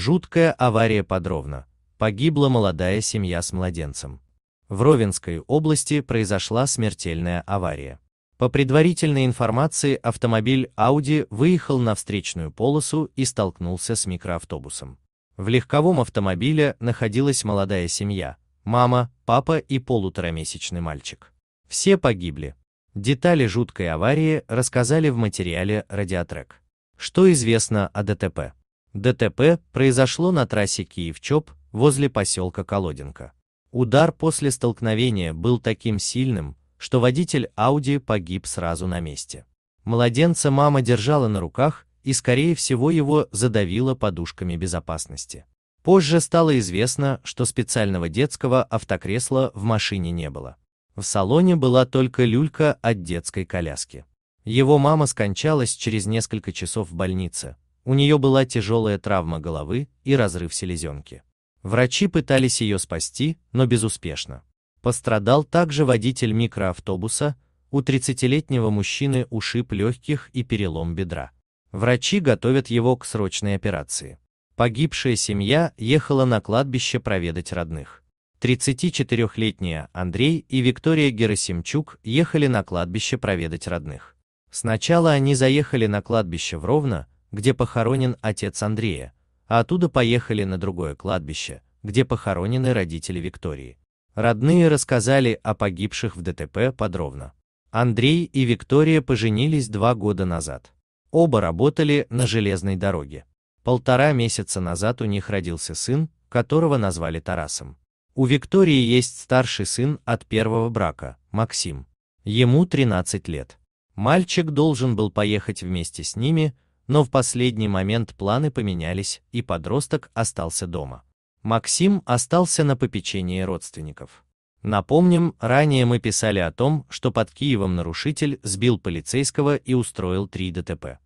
Жуткая авария подробно. Погибла молодая семья с младенцем. В Ровенской области произошла смертельная авария. По предварительной информации, автомобиль Audi выехал на встречную полосу и столкнулся с микроавтобусом. В легковом автомобиле находилась молодая семья, мама, папа и полуторамесячный мальчик. Все погибли. Детали жуткой аварии рассказали в материале «Радиотрек». Что известно о ДТП? ДТП произошло на трассе Киев-Чоп возле поселка Колодинка. Удар после столкновения был таким сильным, что водитель Ауди погиб сразу на месте. Младенца мама держала на руках и, скорее всего, его задавила подушками безопасности. Позже стало известно, что специального детского автокресла в машине не было. В салоне была только люлька от детской коляски. Его мама скончалась через несколько часов в больнице, у нее была тяжелая травма головы и разрыв селезенки. Врачи пытались ее спасти, но безуспешно. Пострадал также водитель микроавтобуса, у 30-летнего мужчины ушиб легких и перелом бедра. Врачи готовят его к срочной операции. Погибшая семья ехала на кладбище проведать родных. 34-летние Андрей и Виктория Герасимчук ехали на кладбище проведать родных. Сначала они заехали на кладбище в Ровно, где похоронен отец Андрея, а оттуда поехали на другое кладбище, где похоронены родители Виктории. Родные рассказали о погибших в ДТП подробно. Андрей и Виктория поженились два года назад. Оба работали на железной дороге. Полтора месяца назад у них родился сын, которого назвали Тарасом. У Виктории есть старший сын от первого брака, Максим. Ему 13 лет. Мальчик должен был поехать вместе с ними, но в последний момент планы поменялись, и подросток остался дома. Максим остался на попечении родственников. Напомним, ранее мы писали о том, что под Киевом нарушитель сбил полицейского и устроил три ДТП.